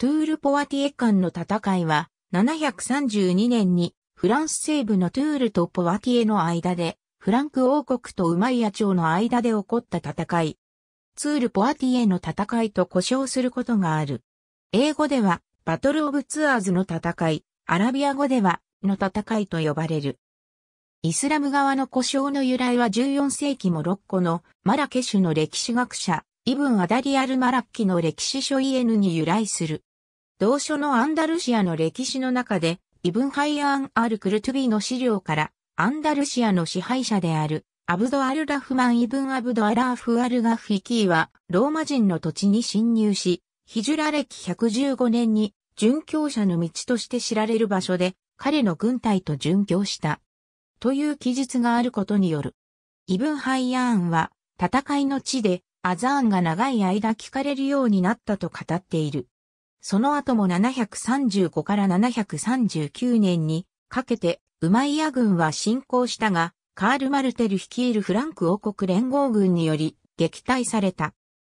トゥール・ポワティエ間の戦いは、732年にフランス西部のトゥールとポワティエの間で、フランク王国とウマイヤ朝の間で起こった戦い。ツール・ポワティエの戦いと呼称することがある。英語では、バトル・オブ・ツアーズの戦い、アラビア語では、の戦いと呼ばれる。イスラム側の故障の由来は14世紀モロッコのマラケシュの歴史学者、イブン・アダリアル・マラッキの歴史書イエヌに由来する。同書のアンダルシアの歴史の中で、イブンハイアン・アル・クルトゥビーの資料から、アンダルシアの支配者である、アブド・アル・ラフマン・イブン・アブド・アラーフ・アル・ガフィキーは、ローマ人の土地に侵入し、ヒジュラ歴115年に、殉教者の道として知られる場所で、彼の軍隊と殉教した。という記述があることによる。イブン・ハイアーンは、戦いの地で、アザーンが長い間聞かれるようになったと語っている。その後も735から739年にかけてウマイヤ軍は侵攻したが、カール・マルテル率いるフランク王国連合軍により撃退された。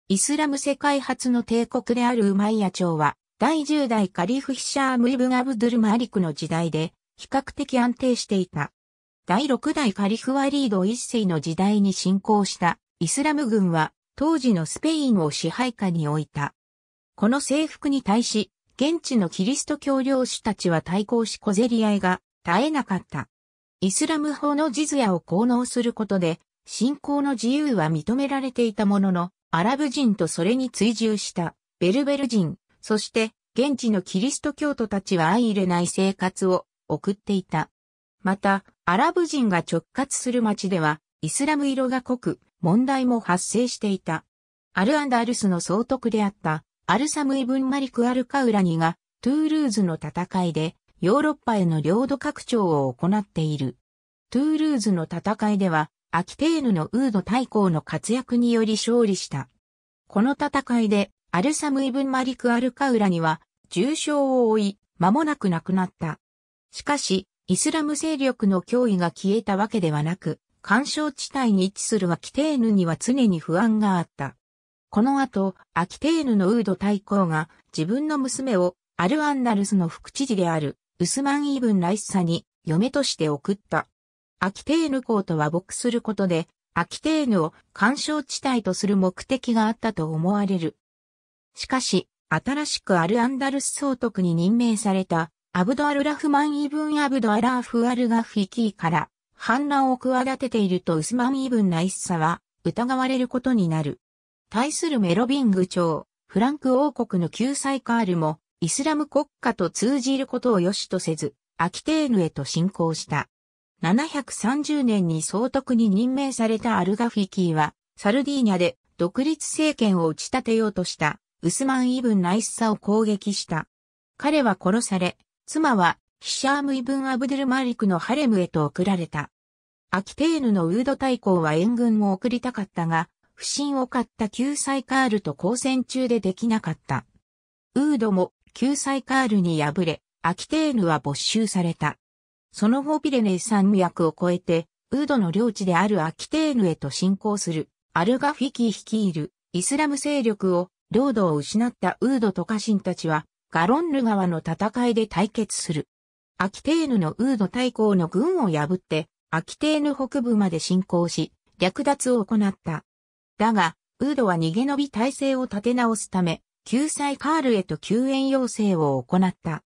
イスラム世界初の帝国であるウマイヤ朝は、第10代カリフ・ヒシャーム・イブン・アブドゥル・マリクの時代で、比較的安定していた。第6代カリフ・ワリード一世の時代に侵攻したイスラム軍は、当時のスペインを支配下に置いた。この制服に対し、現地のキリスト教領主たちは対抗し小競り合いが絶えなかった。イスラム法のジズヤを奉納することで、信仰の自由は認められていたものの、アラブ人とそれに追従したベルベル人、そして現地のキリスト教徒たちは相入れない生活を送っていた。また、アラブ人が直轄する町では、イスラム色が濃く、問題も発生していた。アルアンダルスの総督であったアルサムイブンマリク・アルカウラニが、トゥールーズの戦いで、ヨーロッパへの領土拡張を行っている。トゥールーズの戦いでは、アキテーヌのウード大公の活躍により勝利した。この戦いで、アルサムイブンマリク・アルカウラニは、重傷を負い、間もなく亡くなった。しかし、イスラム勢力の脅威が消えたわけではなく、干渉地帯に位置するアキテーヌには常に不安があった。この後、アキテーヌのウード大公が自分の娘をアル・アンダルスの副知事であるウスマン・イーブン・ライッサに嫁として送った。アキテーヌ公と和睦することで、アキテーヌを干渉地帯とする目的があったと思われる。しかし、新しくアル・アンダルス総督に任命されたアブドアル・ラフマン・イーブン・アブドアラーフ・アルガフィキーから反乱を企てているとウスマン・イーブン・ライッサは疑われることになる。対するメロビング朝、フランク王国の救済カールも、イスラム国家と通じることを良しとせず、アキテーヌへと侵攻した。730年に総督に任命されたアルガフィキーは、サルディーニャで独立政権を打ち立てようとした、ウスマン・イブン・ナイッサを攻撃した。彼は殺され、妻はヒシャーム・イブン・アブデル・マリクのハレムへと送られた。アキテーヌのウード大公は援軍を送りたかったが、不審を買った救済カールと交戦中でできなかった。ウードも救済カールに敗れ、アキテーヌは没収された。その後ビレネ山脈を越えて、ウードの領地であるアキテーヌへと侵攻する、アルガフィキ率いるイスラム勢力を、領土を失ったウードと家臣たちは、ガロンヌ川の戦いで対決する。アキテーヌのウード対抗の軍を破って、アキテーヌ北部まで侵攻し、略奪を行った。だが、ウードは逃げ延び体制を立て直すため、救済カールへと救援要請を行った。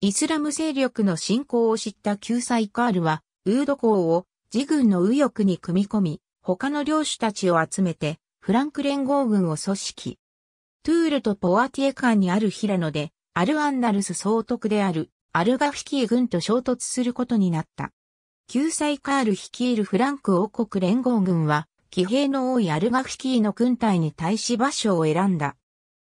イスラム勢力の侵攻を知った救済カールは、ウード公を自軍の右翼に組み込み、他の領主たちを集めて、フランク連合軍を組織。トゥールとポアティエ間にある平野で、アルアンダルス総督である、アルガフィキー軍と衝突することになった。救済カール率いるフランク王国連合軍は、騎兵の多いアルガフィキーの軍隊に対し場所を選んだ。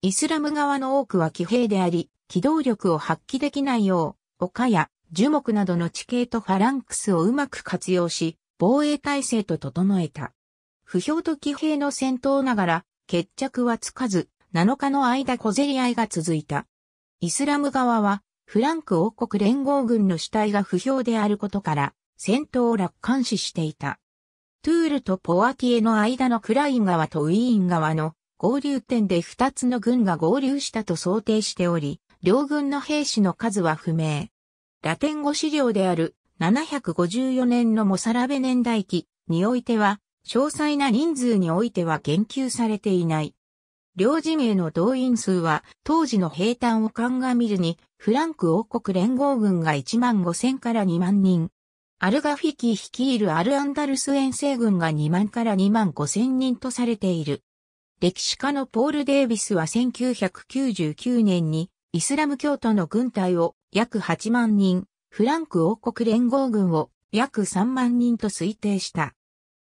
イスラム側の多くは騎兵であり、機動力を発揮できないよう、丘や樹木などの地形とファランクスをうまく活用し、防衛体制と整えた。不評と騎兵の戦闘ながら、決着はつかず、7日の間小競り合いが続いた。イスラム側は、フランク王国連合軍の主体が不評であることから、戦闘を楽観視していた。トゥールとポアティエの間のクライン川とウィーン川の合流点で2つの軍が合流したと想定しており、両軍の兵士の数は不明。ラテン語資料である754年のモサラベ年代記においては、詳細な人数においては言及されていない。両事名の動員数は当時の平坦を鑑みるに、フランク王国連合軍が1万5千から2万人、アルガフィキ率いるアルアンダルス遠征軍が2万から2万5千人とされている。歴史家のポール・デイビスは1999年にイスラム教徒の軍隊を約8万人、フランク王国連合軍を約3万人と推定した。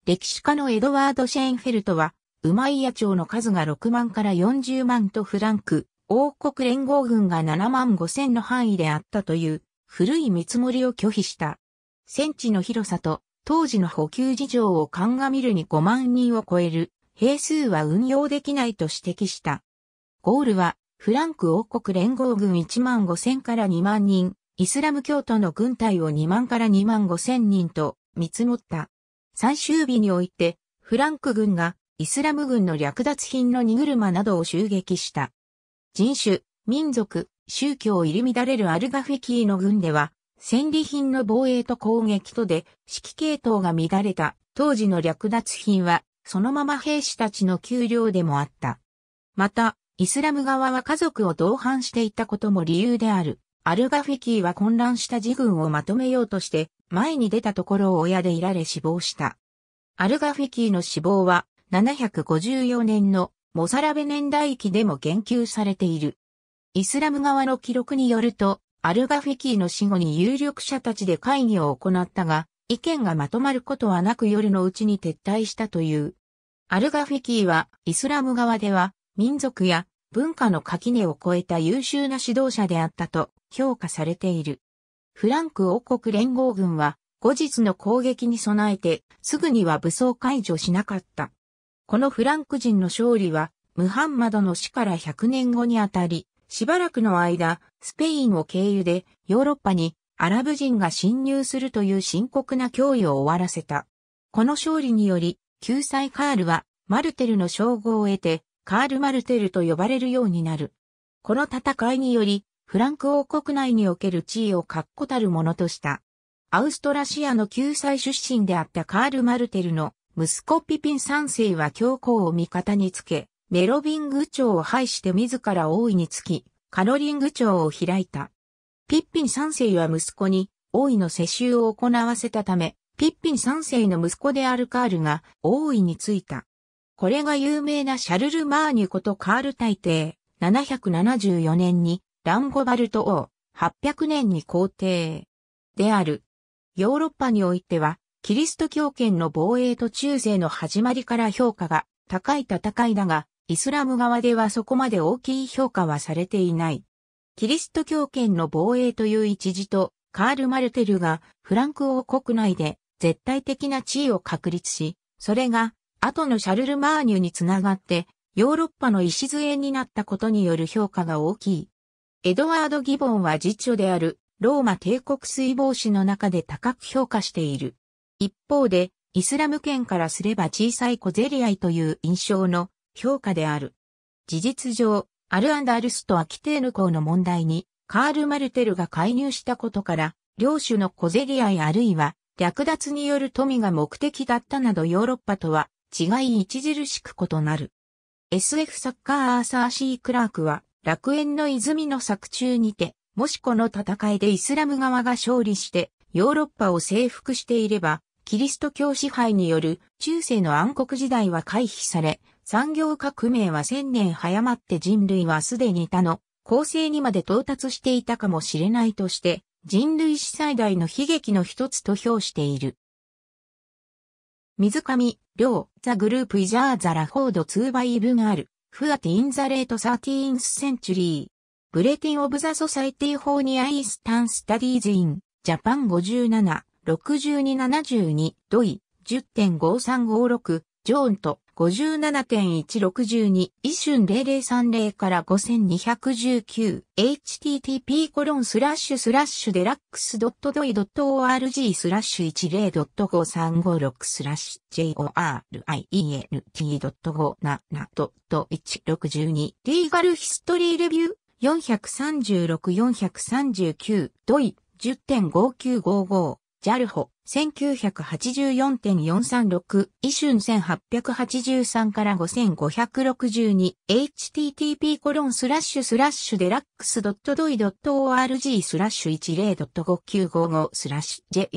歴史家のエドワード・シェーンフェルトは、ウマイヤ朝の数が6万から40万とフランク王国連合軍が7万5千の範囲であったという古い見積もりを拒否した。戦地の広さと当時の補給事情を鑑みるに5万人を超える兵数は運用できないと指摘した。ゴールはフランク王国連合軍1万5千から2万人、イスラム教徒の軍隊を2万から2万5千人と見積もった。最終日においてフランク軍がイスラム軍の略奪品の荷車などを襲撃した。人種、民族、宗教を入り乱れるアルガフィキーの軍では、戦利品の防衛と攻撃とで指揮系統が乱れた当時の略奪品はそのまま兵士たちの給料でもあった。また、イスラム側は家族を同伴していたことも理由である。アルガフィキーは混乱した自軍をまとめようとして前に出たところを親でいられ死亡した。アルガフィキーの死亡は754年のモサラベ年代記でも言及されている。イスラム側の記録によると、アルガフィキーの死後に有力者たちで会議を行ったが、意見がまとまることはなく夜のうちに撤退したという。アルガフィキーは、イスラム側では、民族や文化の垣根を越えた優秀な指導者であったと評価されている。フランク王国連合軍は、後日の攻撃に備えて、すぐには武装解除しなかった。このフランク人の勝利は、ムハンマドの死から100年後にあたり、しばらくの間、スペインを経由でヨーロッパにアラブ人が侵入するという深刻な脅威を終わらせた。この勝利により、救済カールはマルテルの称号を得て、カール・マルテルと呼ばれるようになる。この戦いにより、フランク王国内における地位を確固たるものとした。アウストラシアの救済出身であったカール・マルテルの息子ピピン三世は教皇を味方につけ、メロビング朝を廃して自ら王位につき、カロリング長を開いた。ピッピン三世は息子に王位の世襲を行わせたため、ピッピン三世の息子であるカールが王位についた。これが有名なシャルル・マーニュことカール大帝、774年にランゴバルト王、800年に皇帝である。ヨーロッパにおいては、キリスト教圏の防衛と中世の始まりから評価が高い戦いだが、イスラム側ではそこまで大きい評価はされていない。キリスト教圏の防衛という一時と、カール・マルテルがフランク王国内で絶対的な地位を確立し、それが後のシャルル・マーニュにつながってヨーロッパの礎になったことによる評価が大きい。エドワード・ギボンは実著であるローマ帝国水防止の中で高く評価している。一方で、イスラム圏からすれば小さい小競り合いという印象の評価である。事実上、アルアンダルスとアキテーヌ校の問題に、カール・マルテルが介入したことから、領主の小競り合いあるいは、略奪による富が目的だったなどヨーロッパとは違い著しく異なる。SF サッカーアーサー・シー・クラークは、楽園の泉の作中にて、もしこの戦いでイスラム側が勝利して、ヨーロッパを征服していれば、キリスト教支配による中世の暗黒時代は回避され、産業革命は千年早まって人類はすでに他の構成にまで到達していたかもしれないとして、人類史最大の悲劇の一つと評している。水上、両、ザグループイジャーザラフォードツー・バイブがある、フアティンザレートサーーティンス・センチュリー、ブレティンオブザソサイティフォーニアイースタンスタディーズイン、ジャパン57、6272、ドイ、10.5356、ジョーンと、57.162、一瞬0030から5219、http コロンスラッシュスラッシュデラックスドットドイドット org スラッシュ10.5356スラッシュ j o r i e n t 5 7 1 6 2リーガルヒストリーレビュー436-439ドイ10.5955ジャルホ、1984.436、イシュン1883から5562、http コロンスラッシュスラッシュデラックスドットドイドット org スラッシュ10.5955スラッシュ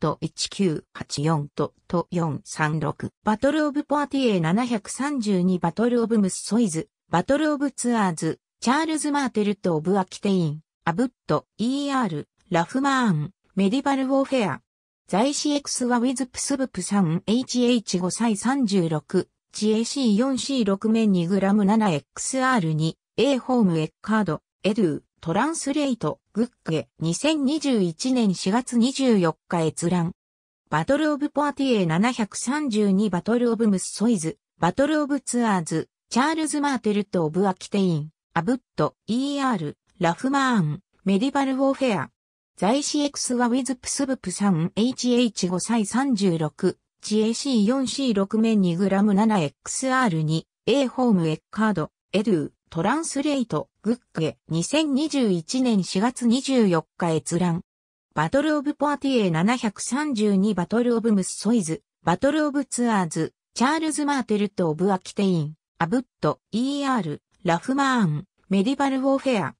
jalha.1984.436 バトルオブポアティエ732バトルオブムスソイズ、バトルオブツアーズ、チャールズ・マーテルとオブ・アキテイン、アブット、ER、ラフマーン、メディバルウォーフェア。在ク x は w i ズプスブプ 3HH5 歳3 6チ a c 4 c 6面 2g7XR2 A ホームエッカードエドゥトランスレイトグッゲ2021年4月24日閲覧バトルオブポアティエ732バトルオブムスソイズバトルオブツアーズチャールズ・マーテルとオブ・アキテインアブット ER ラフマーンメディバル・ウォーフェア在ク X は w i ズプスブプ 3HH5 歳 36GAC4C6 面 2g7XR2 A ホームエッカードエドゥトランスレイトグッゲ2021年4月24日閲覧バトルオブパーティエ732バトルオブムスソイズバトルオブツアーズチャールズ・マーテルとオブ・アキテインアブット ER ラフマーンメディバル・ウォーフェア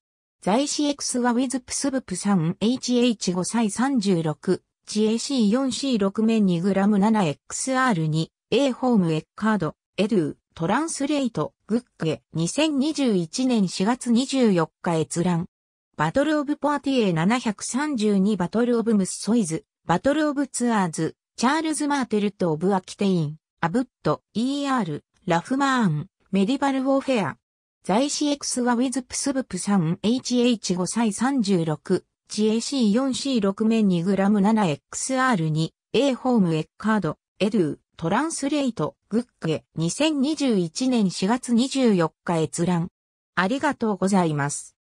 在ク X は w i ズプ p s プ p 3 h h 5歳36、GAC4C6 面 2g7XR2、A ホームエッカード、エドゥ、トランスレイト、グッケ、2021年4月24日閲覧。バトルオブポアティエ732バトルオブムスソイズ、バトルオブツアーズ、チャールズ・マーテルとオブ・アキテイン、アブット、ER、ラフマーン、メディバル・ウォーフェア、在ク X は w i ズプスブプ 3HH5 歳 36GAC4C6 面 2g7XR2 A ホームエッカードエドゥトランスレイトグッグへ2021年4月24日閲覧ありがとうございます。